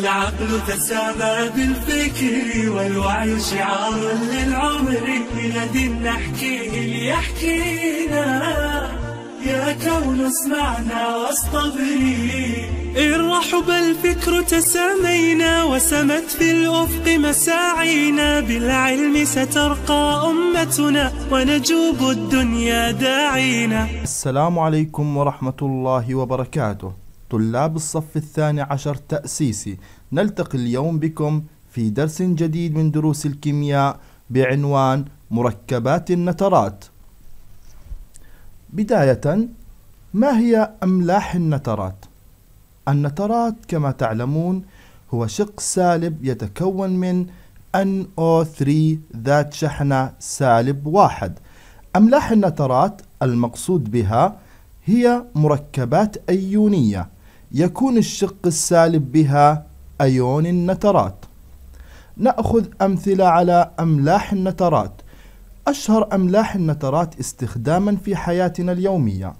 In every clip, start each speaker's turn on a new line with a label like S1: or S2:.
S1: العقل تسامى بالفكر والوعي شعار للعمر بلد نحكيه ليحكينا يا كون اسمعنا واصطبري إن رحب الفكر تسامينا وسمت في الأفق مساعينا بالعلم سترقى أمتنا ونجوب الدنيا داعينا السلام عليكم ورحمة الله وبركاته طلاب الصف الثاني عشر تأسيسي نلتقي اليوم بكم في درس جديد من دروس الكيمياء بعنوان مركبات النترات بداية ما هي أملاح النترات؟ النترات كما تعلمون هو شق سالب يتكون من NO3 ذات شحنة سالب واحد أملاح النترات المقصود بها هي مركبات أيونية يكون الشق السالب بها أيون النترات نأخذ أمثلة على أملاح النترات أشهر أملاح النترات استخداما في حياتنا اليومية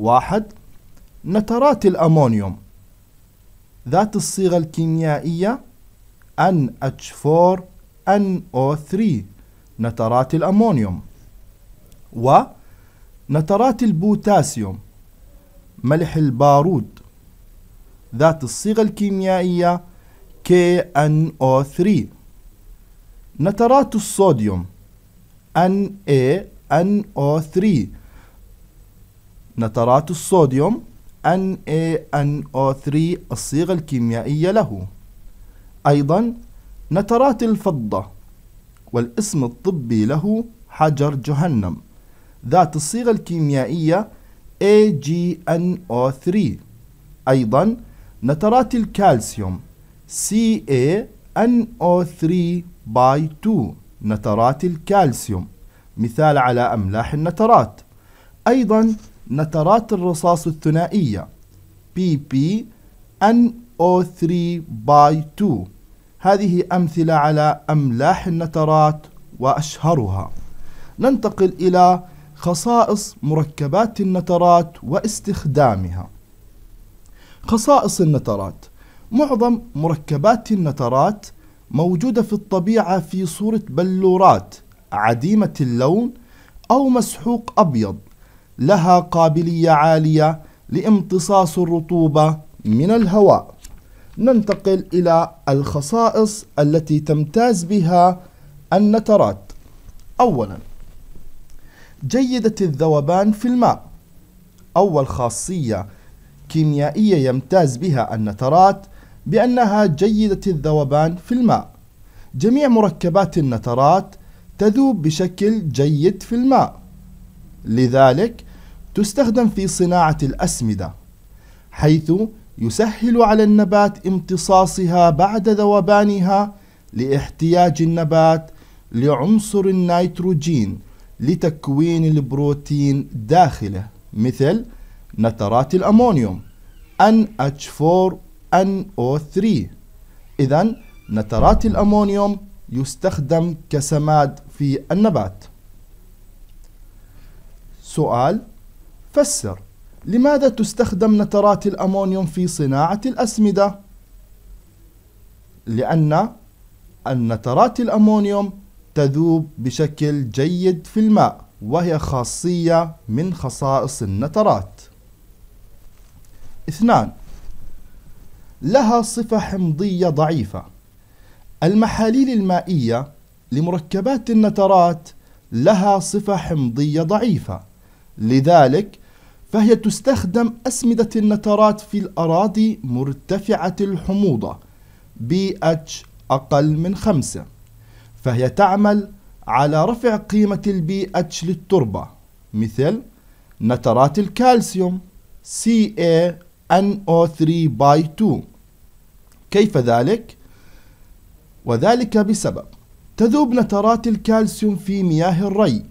S1: واحد نترات الأمونيوم ذات الصيغة الكيميائية NH4NO3 نترات الأمونيوم ونترات البوتاسيوم ملح البارود ذات الصيغة الكيميائية KNO3 نترات الصوديوم NaNO3 نترات الصوديوم NaNO3 الصيغة الكيميائية له أيضا نترات الفضة والاسم الطبي له حجر جهنم ذات الصيغة الكيميائية AgNO3 أيضا نترات الكالسيوم CaNO3 by 2 نترات الكالسيوم مثال على أملاح النترات أيضا نترات الرصاص الثنائية PPNO3 by 2 هذه أمثلة على أملاح النترات وأشهرها ننتقل إلى خصائص مركبات النترات واستخدامها خصائص النترات معظم مركبات النترات موجودة في الطبيعة في صورة بلورات عديمة اللون أو مسحوق أبيض لها قابلية عالية لامتصاص الرطوبة من الهواء ننتقل إلى الخصائص التي تمتاز بها النترات أولا جيدة الذوبان في الماء أول خاصية كيميائية يمتاز بها النترات بأنها جيدة الذوبان في الماء جميع مركبات النترات تذوب بشكل جيد في الماء لذلك تستخدم في صناعة الأسمدة حيث يسهل على النبات امتصاصها بعد ذوبانها لاحتياج النبات لعنصر النيتروجين لتكوين البروتين داخله مثل نترات الأمونيوم NH4NO3 إذا نترات الأمونيوم يستخدم كسماد في النبات سؤال فسر لماذا تستخدم نترات الأمونيوم في صناعة الأسمدة؟ لأن النترات الأمونيوم تذوب بشكل جيد في الماء وهي خاصية من خصائص النترات اثنان لها صفة حمضية ضعيفة المحاليل المائية لمركبات النترات لها صفة حمضية ضعيفة لذلك فهي تستخدم أسمدة النترات في الأراضي مرتفعة الحموضة BH أقل من خمسة فهي تعمل على رفع قيمة البي للتربة مثل نترات الكالسيوم CA NO3 by 2 كيف ذلك؟ وذلك بسبب تذوب نترات الكالسيوم في مياه الري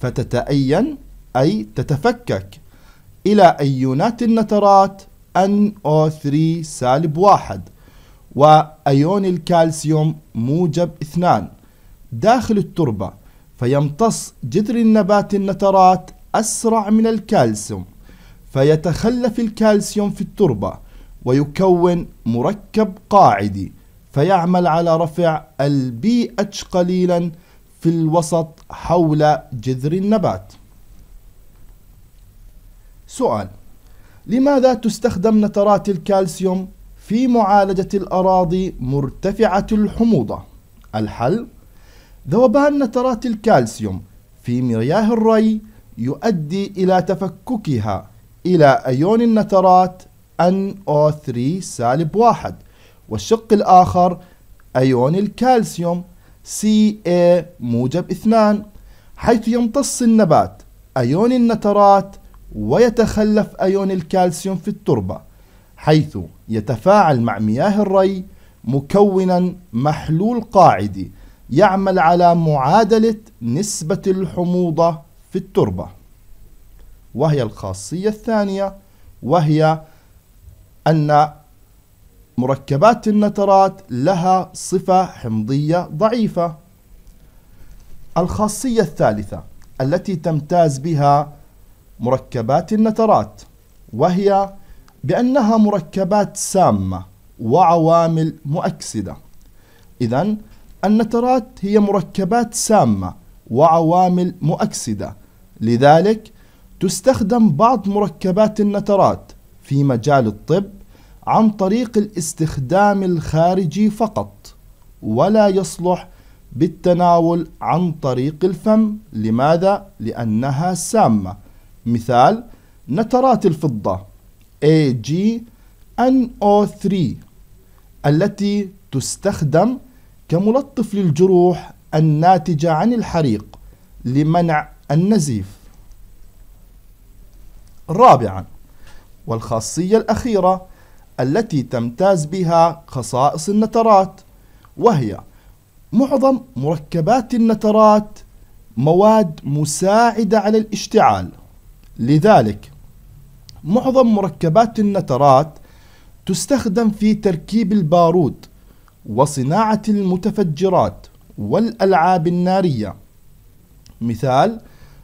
S1: فتتأين أي تتفكك إلى أيونات النترات NO3 سالب واحد وأيون الكالسيوم موجب اثنان داخل التربة فيمتص جذر النبات النترات أسرع من الكالسيوم فيتخلف الكالسيوم في التربة ويكون مركب قاعدي فيعمل على رفع البي اتش قليلا في الوسط حول جذر النبات سؤال لماذا تستخدم نترات الكالسيوم في معالجة الأراضي مرتفعة الحموضة؟ الحل ذوبان نترات الكالسيوم في مياه الري يؤدي إلى تفككها إلى أيون النترات NO3 سالب واحد والشق الآخر أيون الكالسيوم Ca موجب اثنان حيث يمتص النبات أيون النترات ويتخلف أيون الكالسيوم في التربة حيث يتفاعل مع مياه الري مكونا محلول قاعدي يعمل على معادلة نسبة الحموضة في التربة وهي الخاصية الثانية وهي أن مركبات النترات لها صفة حمضية ضعيفة الخاصية الثالثة التي تمتاز بها مركبات النترات وهي بأنها مركبات سامة وعوامل مؤكسدة إذا النترات هي مركبات سامة وعوامل مؤكسدة لذلك تستخدم بعض مركبات النترات في مجال الطب عن طريق الاستخدام الخارجي فقط ولا يصلح بالتناول عن طريق الفم لماذا؟ لأنها سامة مثال نترات الفضة AgNO3 التي تستخدم كملطف للجروح الناتجة عن الحريق لمنع النزيف رابعا والخاصية الأخيرة التي تمتاز بها خصائص النترات وهي معظم مركبات النترات مواد مساعدة على الاشتعال لذلك معظم مركبات النترات تستخدم في تركيب البارود وصناعة المتفجرات والألعاب النارية مثال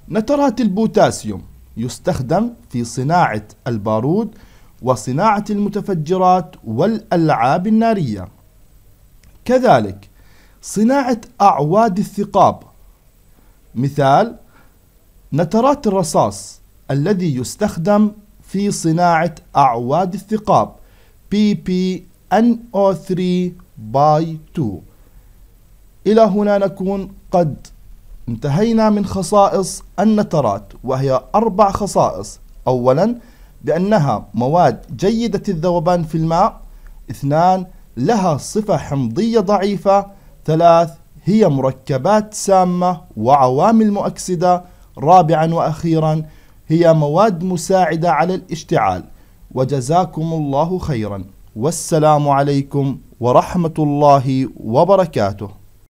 S1: نترات البوتاسيوم يستخدم في صناعة البارود وصناعة المتفجرات والألعاب النارية كذلك صناعة أعواد الثقاب مثال نترات الرصاص الذي يستخدم في صناعة أعواد الثقاب PPNO3 by 2 إلى هنا نكون قد انتهينا من خصائص النترات وهي أربع خصائص أولا بأنها مواد جيدة الذوبان في الماء اثنان لها صفة حمضية ضعيفة ثلاث هي مركبات سامة وعوامل مؤكسدة رابعا وأخيرا هي مواد مساعدة على الاشتعال وجزاكم الله خيرا والسلام عليكم ورحمة الله وبركاته